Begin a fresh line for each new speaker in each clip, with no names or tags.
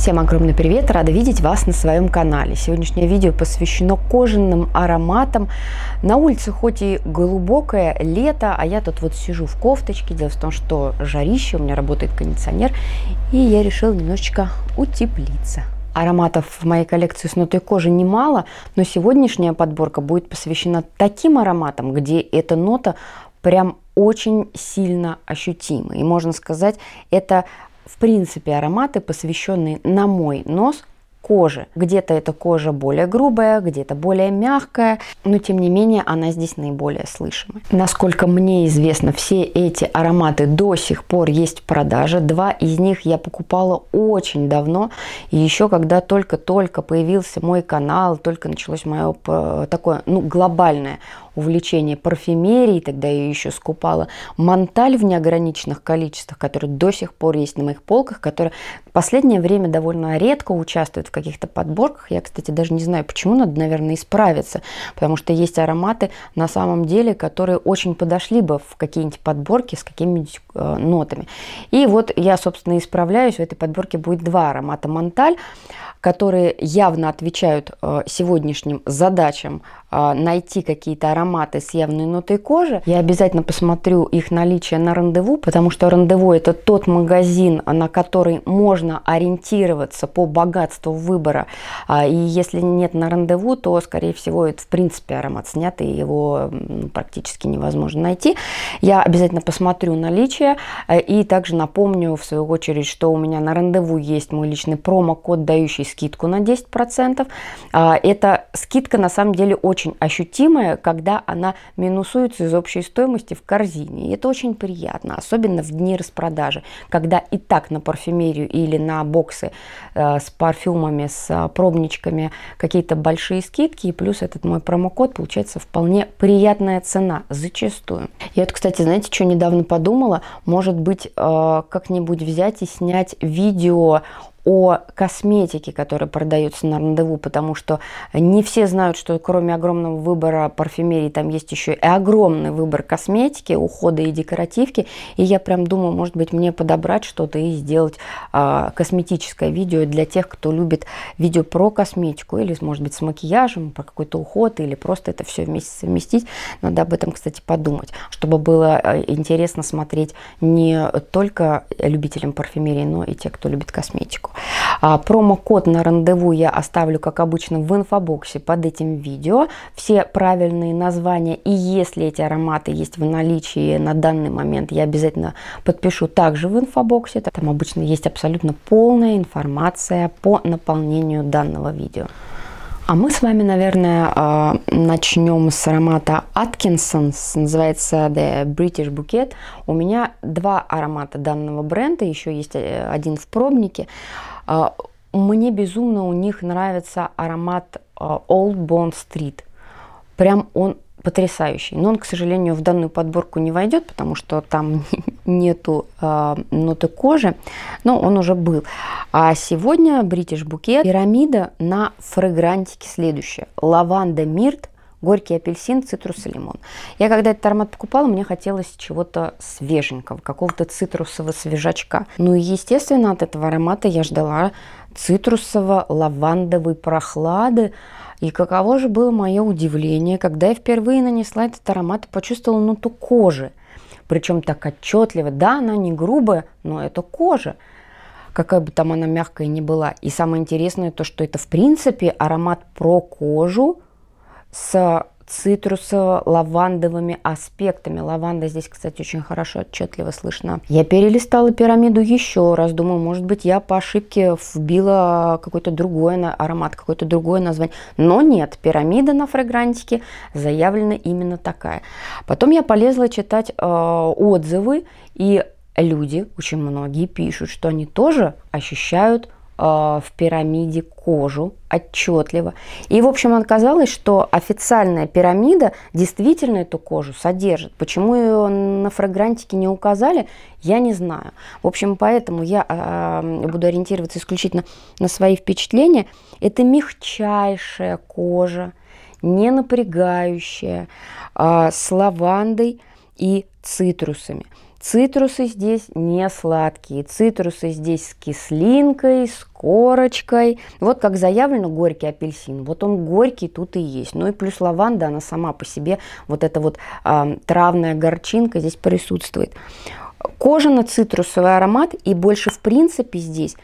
Всем огромный привет! Рада видеть вас на своем канале. Сегодняшнее видео посвящено кожаным ароматам. На улице хоть и глубокое лето, а я тут вот сижу в кофточке. Дело в том, что жарище, у меня работает кондиционер, и я решила немножечко утеплиться. Ароматов в моей коллекции с нотой кожи немало, но сегодняшняя подборка будет посвящена таким ароматам, где эта нота прям очень сильно ощутима. И можно сказать, это в принципе ароматы, посвященные, на мой нос, кожи. Где-то эта кожа более грубая, где-то более мягкая, но тем не менее она здесь наиболее слышима. Насколько мне известно, все эти ароматы до сих пор есть в продаже. Два из них я покупала очень давно, и еще когда только-только появился мой канал, только началось мое э, такое, ну, глобальное увлечение парфюмерией, тогда я еще скупала, манталь в неограниченных количествах, который до сих пор есть на моих полках, который в последнее время довольно редко участвует в каких-то подборках. Я, кстати, даже не знаю, почему, надо, наверное, исправиться, потому что есть ароматы на самом деле, которые очень подошли бы в какие-нибудь подборки с какими-нибудь э, нотами. И вот я, собственно, исправляюсь, в этой подборке будет два аромата манталь, которые явно отвечают э, сегодняшним задачам э, найти какие-то ароматы, ароматы с явной нотой кожи. Я обязательно посмотрю их наличие на рандеву, потому что рандеву это тот магазин, а, на который можно ориентироваться по богатству выбора. А, и если нет на рандеву, то, скорее всего, это в принципе аромат снят, и его практически невозможно найти. Я обязательно посмотрю наличие а, и также напомню, в свою очередь, что у меня на рандеву есть мой личный промокод, дающий скидку на 10%. Это скидка на самом деле очень ощутимая, когда когда она минусуется из общей стоимости в корзине. И это очень приятно, особенно в дни распродажи, когда и так на парфюмерию или на боксы э, с парфюмами, с э, пробничками какие-то большие скидки, и плюс этот мой промокод, получается вполне приятная цена зачастую. Я вот, кстати, знаете, что недавно подумала? Может быть, э, как-нибудь взять и снять видео о косметике, которая продается на рандеву, потому что не все знают, что кроме огромного выбора парфюмерии, там есть еще и огромный выбор косметики, ухода и декоративки. И я прям думаю, может быть, мне подобрать что-то и сделать э, косметическое видео для тех, кто любит видео про косметику, или, может быть, с макияжем, про какой-то уход, или просто это все вместе совместить. Надо об этом, кстати, подумать, чтобы было э, интересно смотреть не только любителям парфюмерии, но и те, кто любит косметику. А, промокод на рандеву я оставлю, как обычно, в инфобоксе под этим видео. Все правильные названия и если эти ароматы есть в наличии на данный момент, я обязательно подпишу также в инфобоксе. Там обычно есть абсолютно полная информация по наполнению данного видео. А мы с вами, наверное, а, начнем с аромата Atkinson's, называется The British Bouquet. У меня два аромата данного бренда, еще есть э, один в пробнике. А, мне безумно у них нравится аромат а, Old Bond Street. Прям он потрясающий. Но он, к сожалению, в данную подборку не войдет, потому что там нету э, ноты кожи, но он уже был. А сегодня British букет пирамида на фрагрантике следующая. Лаванда Мирт горький апельсин, цитрус и лимон. Я когда этот аромат покупала, мне хотелось чего-то свеженького, какого-то цитрусового свежачка. Ну и, естественно, от этого аромата я ждала цитрусово-лавандовой прохлады. И каково же было мое удивление, когда я впервые нанесла этот аромат и почувствовала ноту кожи. Причем так отчетливо. Да, она не грубая, но это кожа какая бы там она мягкая ни была. И самое интересное то, что это в принципе аромат про кожу, с цитрусово-лавандовыми аспектами. Лаванда здесь, кстати, очень хорошо, отчетливо слышна. Я перелистала пирамиду еще раз. Думаю, может быть, я по ошибке вбила какой-то другой аромат, какое-то другое название. Но нет, пирамида на фрагрантике заявлена именно такая. Потом я полезла читать э, отзывы, и люди, очень многие, пишут, что они тоже ощущают Э, в пирамиде кожу отчетливо. И, в общем, оказалось, что официальная пирамида действительно эту кожу содержит. Почему ее на фрагрантике не указали, я не знаю. В общем, поэтому я а, а, буду ориентироваться исключительно на свои впечатления. Это мягчайшая кожа, не напрягающая, а, с лавандой и цитрусами. Цитрусы здесь не сладкие. Цитрусы здесь с кислинкой, с корочкой. Вот как заявлено горький апельсин. Вот он горький тут и есть. Ну и плюс лаванда, она сама по себе, вот эта вот э, травная горчинка здесь присутствует. Кожано-цитрусовый аромат и больше в принципе здесь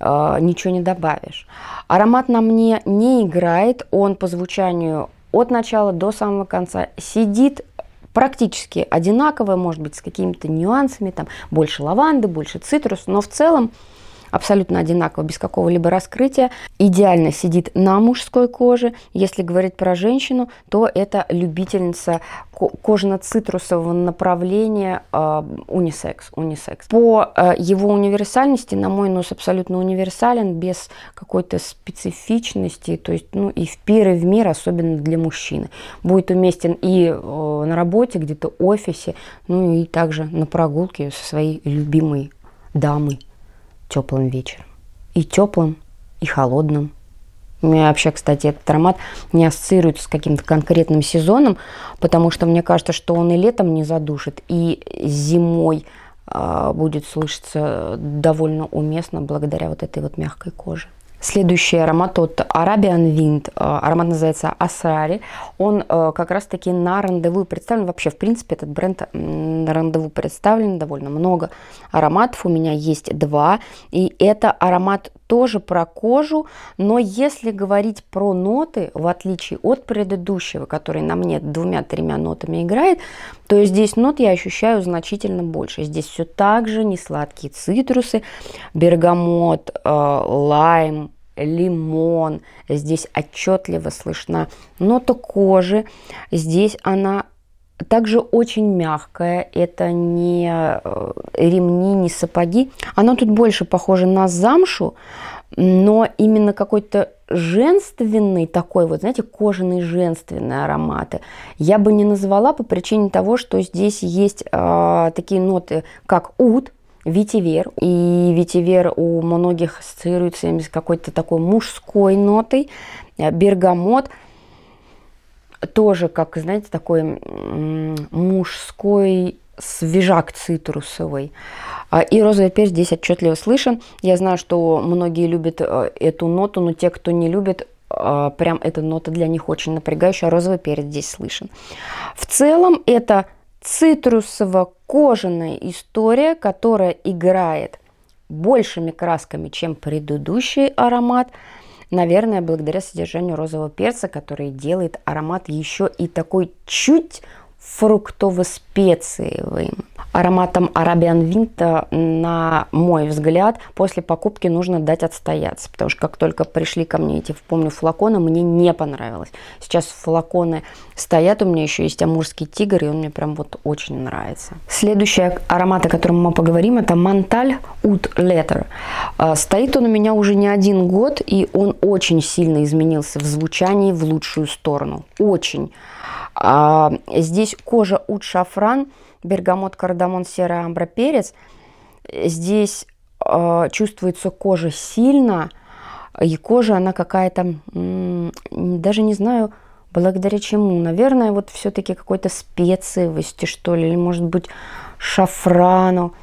а, ничего не добавишь. Аромат на мне не играет, он по звучанию от начала до самого конца сидит практически одинаковое, может быть, с какими-то нюансами, там больше лаванды, больше цитрус, но в целом абсолютно одинаково, без какого-либо раскрытия. Идеально сидит на мужской коже. Если говорить про женщину, то это любительница кожно-цитрусового направления э, унисекс, унисекс. По э, его универсальности, на мой нос абсолютно универсален, без какой-то специфичности, то есть, ну, и в пир, и в мир, особенно для мужчины. Будет уместен и э, на работе, где-то офисе, ну, и также на прогулке со своей любимой дамой теплым вечером. И теплым, и холодным. У меня вообще, кстати, этот аромат не ассоциируется с каким-то конкретным сезоном, потому что мне кажется, что он и летом не задушит, и зимой а, будет слышаться довольно уместно благодаря вот этой вот мягкой коже. Следующий аромат от Arabian Wind. Э, аромат называется Asrari. Он э, как раз-таки на рандеву представлен. Вообще, в принципе, этот бренд на рандеву представлен довольно много ароматов. У меня есть два. И это аромат тоже про кожу, но если говорить про ноты, в отличие от предыдущего, который на мне двумя-тремя нотами играет, то здесь нот я ощущаю значительно больше. Здесь все так же несладкие цитрусы, бергамот, э, лайм, лимон. Здесь отчетливо слышна нота кожи. Здесь она также очень мягкая это не э, ремни, не сапоги. она тут больше похожа на замшу, но именно какой-то женственный такой вот, знаете, кожаный женственный ароматы. Я бы не назвала по причине того, что здесь есть э, такие ноты, как ут, ветивер. И ветивер у многих ассоциируется с какой-то такой мужской нотой, бергамот – тоже, как, знаете, такой мужской свежак цитрусовый. А, и розовый перец здесь отчетливо слышен. Я знаю, что многие любят э, эту ноту, но те, кто не любит, э, прям эта нота для них очень напрягающая. А розовый перец здесь слышен. В целом это цитрусово-кожаная история, которая играет большими красками, чем предыдущий аромат – Наверное, благодаря содержанию розового перца, который делает аромат еще и такой чуть фруктово-специевым. Ароматом Arabian Винта, э, на мой взгляд, после покупки нужно дать отстояться, потому что как только пришли ко мне эти, помню, флаконы, мне не понравилось. Сейчас флаконы стоят, у меня еще есть амурский тигр, и он мне прям вот очень нравится. Следующий аромат, о котором мы поговорим, это Монталь Ут Летер. Стоит он у меня уже не один год, и он очень сильно изменился в звучании в лучшую сторону. Очень. А, здесь кожа ут, шафран, бергамот, кардамон, серая амбра, перец. Здесь а, чувствуется кожа сильно, и кожа, она какая-то, даже не знаю, благодаря чему. Наверное, вот все-таки какой-то специевости, что ли, или, может быть, шафрану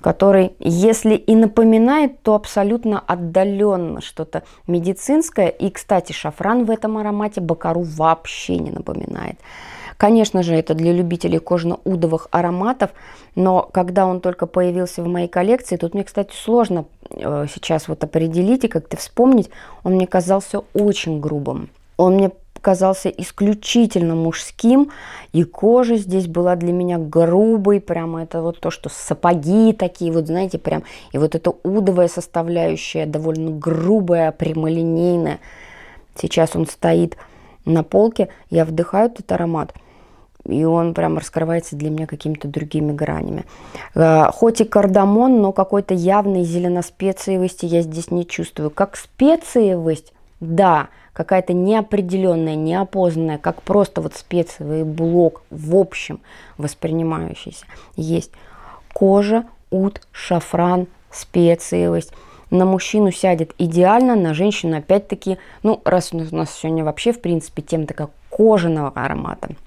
который, если и напоминает, то абсолютно отдаленно что-то медицинское. И, кстати, шафран в этом аромате бакару вообще не напоминает. Конечно же, это для любителей кожно-удовых ароматов, но когда он только появился в моей коллекции, тут мне, кстати, сложно э, сейчас вот определить и как-то вспомнить, он мне казался очень грубым. Он мне казался исключительно мужским, и кожа здесь была для меня грубой, прямо это вот то, что сапоги такие, вот знаете, прям, и вот эта удовая составляющая, довольно грубая, прямолинейная. Сейчас он стоит на полке, я вдыхаю этот аромат, и он прям раскрывается для меня какими-то другими гранями. Э, хоть и кардамон, но какой-то явной зеленоспециевости я здесь не чувствую. Как специевость, да, какая-то неопределенная, неопознанная, как просто вот специевый блок в общем воспринимающийся. Есть кожа, ут, шафран, специевость. На мужчину сядет идеально, на женщину опять-таки, ну раз у нас сегодня вообще в принципе тема такая кожаного аромата –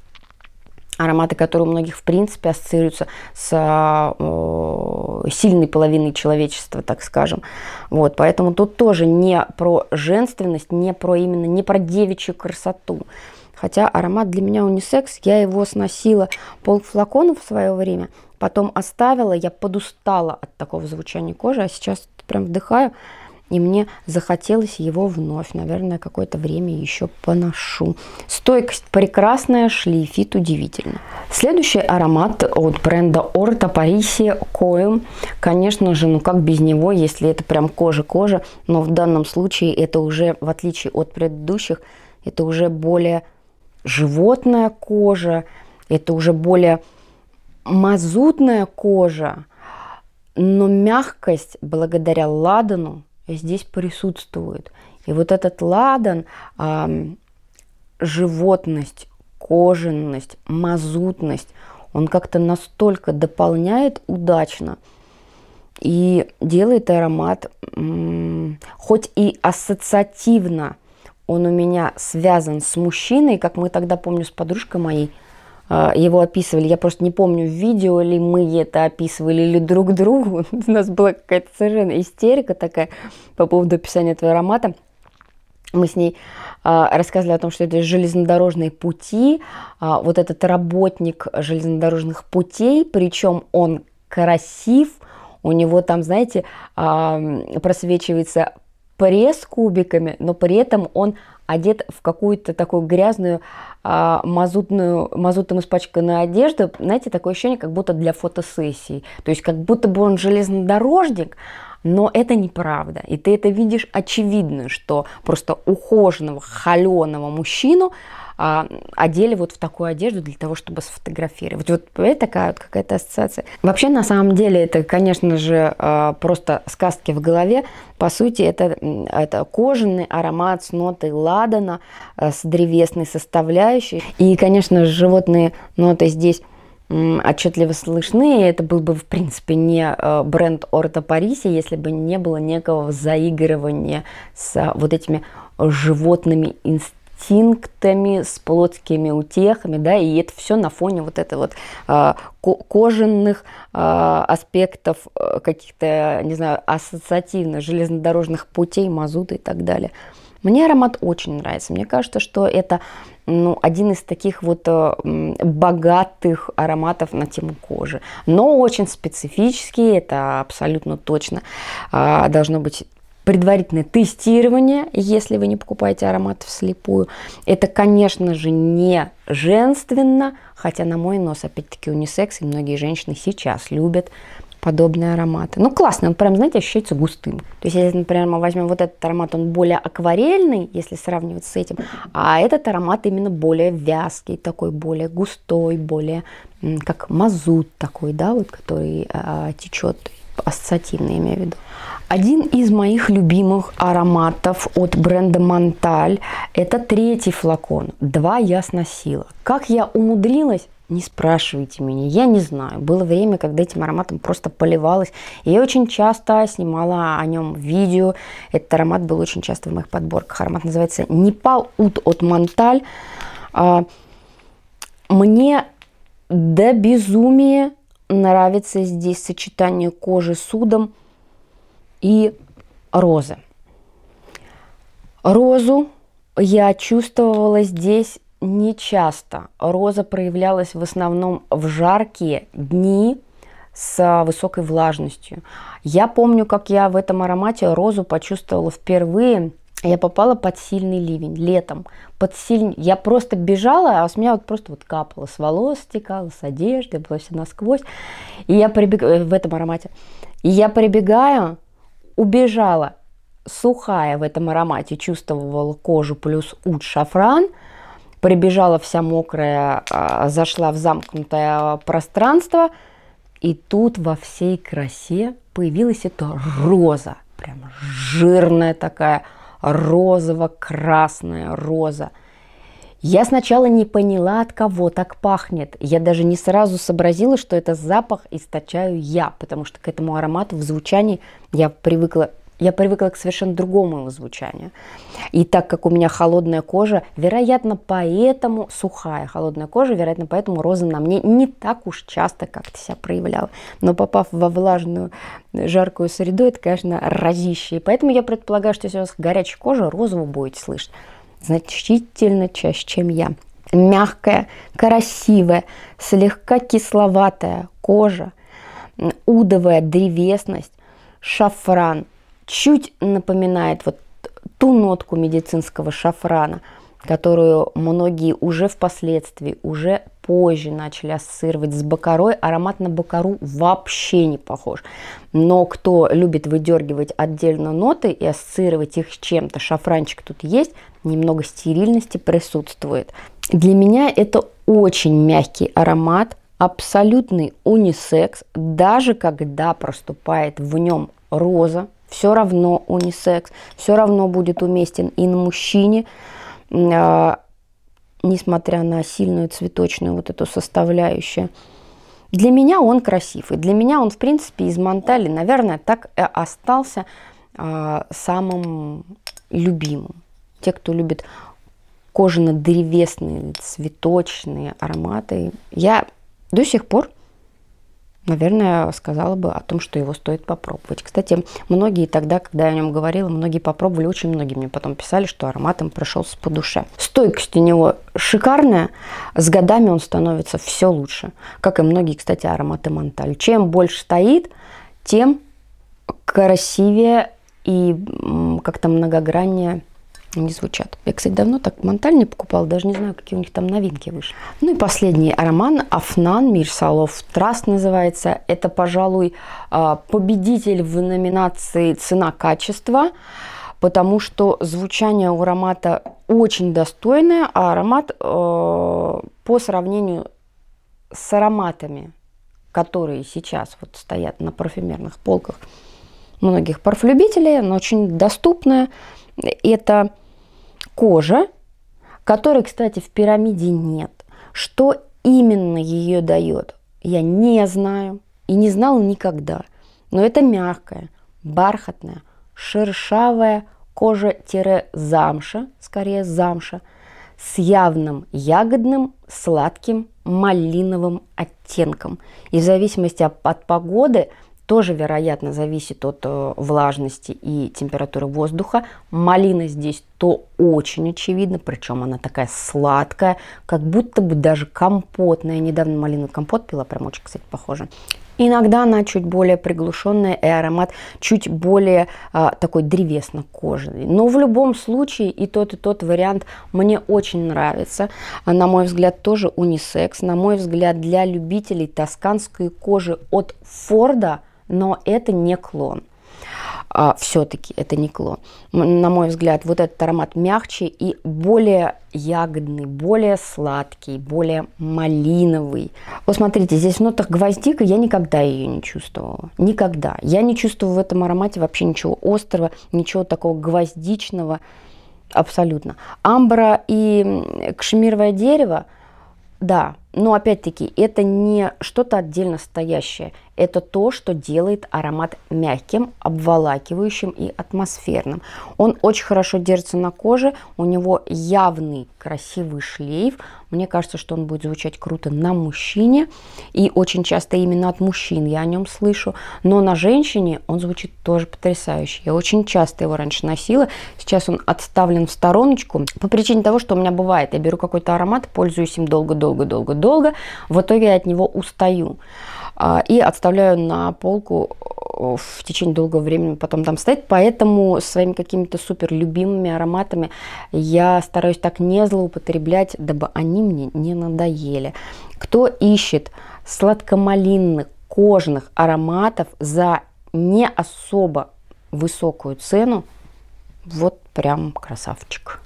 ароматы, которые у многих в принципе ассоциируются с э, сильной половиной человечества, так скажем. Вот, поэтому тут тоже не про женственность, не про именно, не про девичью красоту. Хотя аромат для меня унисекс, я его сносила пол флаконов в свое время, потом оставила, я подустала от такого звучания кожи, а сейчас прям вдыхаю, и мне захотелось его вновь. Наверное, какое-то время еще поношу. Стойкость прекрасная, шлейфит удивительно. Следующий аромат от бренда Орта Париси Коем. Конечно же, ну как без него, если это прям кожа-кожа, но в данном случае это уже, в отличие от предыдущих, это уже более животная кожа, это уже более мазутная кожа, но мягкость благодаря ладану здесь присутствует. И вот этот ладан, эм, животность, кожаность, мазутность, он как-то настолько дополняет удачно и делает аромат, эм, хоть и ассоциативно, он у меня связан с мужчиной, как мы тогда, помню, с подружкой моей – а, его описывали. Я просто не помню, в видео ли мы это описывали или друг другу. У нас была какая-то совершенно истерика такая по поводу описания этого аромата. Мы с ней а, рассказывали о том, что это железнодорожные пути, а, вот этот работник железнодорожных путей, причем он красив, у него там, знаете, а, просвечивается пре кубиками, но при этом он одет в какую-то такую грязную, а, мазутную, мазутом испачканную одежду. Знаете, такое ощущение, как будто для фотосессии. То есть как будто бы он железнодорожник, но это неправда. И ты это видишь очевидно, что просто ухоженного, холеного мужчину а, одели вот в такую одежду для того, чтобы сфотографировать. Вот это такая вот какая-то ассоциация. Вообще, на самом деле, это, конечно же, а, просто сказки в голове. По сути, это, это кожаный аромат с нотой ладана, э, с древесной составляющей. И, конечно, же животные ноты здесь отчетливо слышны, и это был бы, в принципе, не э, бренд Орта Париси, если бы не было некого заигрывания с а, вот этими животными инстинктами, с плотскими утехами, да, и это все на фоне вот этой вот а, кожаных а, аспектов э, каких-то, не знаю, ассоциативно железнодорожных путей, мазута и так далее. Мне аромат очень нравится. Мне кажется, что это ну, один из таких вот э, богатых ароматов на тему кожи. Но очень специфический, это абсолютно точно а, должно быть предварительное тестирование, если вы не покупаете аромат вслепую. Это, конечно же, не женственно, хотя на мой нос, опять-таки, унисекс, и многие женщины сейчас любят подобные ароматы. Ну, классно, он прям, знаете, ощущается густым. То есть, если, например, мы возьмем вот этот аромат, он более акварельный, если сравнивать с этим, а этот аромат именно более вязкий, такой более густой, более как мазут такой, да, вот, который а, течет ассоциативный, я имею в виду. Один из моих любимых ароматов от бренда Монталь – это третий флакон «Два я сносила». Как я умудрилась не спрашивайте меня, я не знаю. Было время, когда этим ароматом просто поливалась. И я очень часто снимала о нем видео. Этот аромат был очень часто в моих подборках. Аромат называется Непал Ут от Монталь. А, мне до безумия нравится здесь сочетание кожи с удом и розы. Розу я чувствовала здесь не часто. Роза проявлялась в основном в жаркие дни с а, высокой влажностью. Я помню, как я в этом аромате розу почувствовала впервые. Я попала под сильный ливень летом. Под сильный... Я просто бежала, а с меня вот просто вот капало с волос, стекало, с одежды, было все насквозь. И я прибегаю э, в этом аромате. И я прибегаю, убежала, сухая в этом аромате, чувствовала кожу плюс ут шафран – Прибежала вся мокрая, а, зашла в замкнутое пространство, и тут во всей красе появилась эта роза, прям жирная такая, розово-красная роза. Я сначала не поняла, от кого так пахнет. Я даже не сразу сообразила, что это запах источаю я, потому что к этому аромату в звучании я привыкла я привыкла к совершенно другому его звучанию. И так как у меня холодная кожа, вероятно, поэтому сухая холодная кожа, вероятно, поэтому роза на мне не так уж часто как-то себя проявляла. Но попав во влажную жаркую среду, это, конечно, разище. И поэтому я предполагаю, что если у вас горячая кожа, розу вы будете слышать значительно чаще, чем я. Мягкая, красивая, слегка кисловатая кожа, удовая древесность, шафран, чуть напоминает вот ту нотку медицинского шафрана, которую многие уже впоследствии, уже позже начали ассоциировать с бакарой. Аромат на бакару вообще не похож. Но кто любит выдергивать отдельно ноты и ассоциировать их с чем-то, шафранчик тут есть, немного стерильности присутствует. Для меня это очень мягкий аромат, абсолютный унисекс, даже когда проступает в нем роза, все равно унисекс, все равно будет уместен и на мужчине, а, несмотря на сильную цветочную вот эту составляющую. Для меня он красив, и для меня он, в принципе, из Монтали, наверное, так и остался а, самым любимым. Те, кто любит кожано-древесные, цветочные ароматы, я до сих пор наверное, сказала бы о том, что его стоит попробовать. Кстати, многие тогда, когда я о нем говорила, многие попробовали, очень многие мне потом писали, что аромат им пришелся по душе. Стойкость у него шикарная, с годами он становится все лучше, как и многие, кстати, ароматы Монталь. Чем больше стоит, тем красивее и как-то многограннее они звучат. Я, кстати, давно так монталь не покупала, даже не знаю, какие у них там новинки вышли. Ну и последний роман «Афнан. Мир Солов. Траст» называется. Это, пожалуй, а, победитель в номинации «Цена-качество», потому что звучание у аромата очень достойное, а аромат э, по сравнению с ароматами, которые сейчас вот стоят на парфюмерных полках многих парфлюбителей, она очень доступная. Это кожа, которой, кстати, в пирамиде нет. Что именно ее дает, я не знаю и не знал никогда. Но это мягкая, бархатная, шершавая кожа-замша, скорее замша, с явным ягодным, сладким, малиновым оттенком. И в зависимости от погоды тоже, вероятно, зависит от э, влажности и температуры воздуха. Малина здесь то очень очевидно, причем она такая сладкая, как будто бы даже компотная. Я недавно малину компот пила, прям очень, кстати, похоже. Иногда она чуть более приглушенная и аромат чуть более а, такой древесно-кожаный. Но в любом случае и тот, и тот вариант мне очень нравится. А, на мой взгляд, тоже унисекс. На мой взгляд, для любителей тосканской кожи от Форда – но это не клон. А, Все-таки это не клон. На мой взгляд, вот этот аромат мягче и более ягодный, более сладкий, более малиновый. Вот смотрите, здесь в нотах гвоздика я никогда ее не чувствовала. Никогда. Я не чувствую в этом аромате вообще ничего острого, ничего такого гвоздичного. Абсолютно. Амбра и кашемировое дерево, да, но опять-таки, это не что-то отдельно стоящее. Это то, что делает аромат мягким, обволакивающим и атмосферным. Он очень хорошо держится на коже, у него явный красивый шлейф. Мне кажется, что он будет звучать круто на мужчине. И очень часто именно от мужчин я о нем слышу. Но на женщине он звучит тоже потрясающе. Я очень часто его раньше носила. Сейчас он отставлен в стороночку. По причине того, что у меня бывает. Я беру какой-то аромат, пользуюсь им долго-долго-долго долго, в итоге я от него устаю а, и отставляю на полку э, в течение долгого времени потом там стоит. Поэтому своими какими-то супер любимыми ароматами я стараюсь так не злоупотреблять, дабы они мне не надоели. Кто ищет сладкомалинных, кожных ароматов за не особо высокую цену, вот прям красавчик.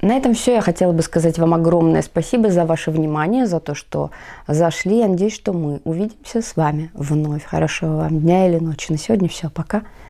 На этом все. Я хотела бы сказать вам огромное спасибо за ваше внимание, за то, что зашли. Я надеюсь, что мы увидимся с вами вновь. Хорошего вам дня или ночи. На сегодня все. Пока.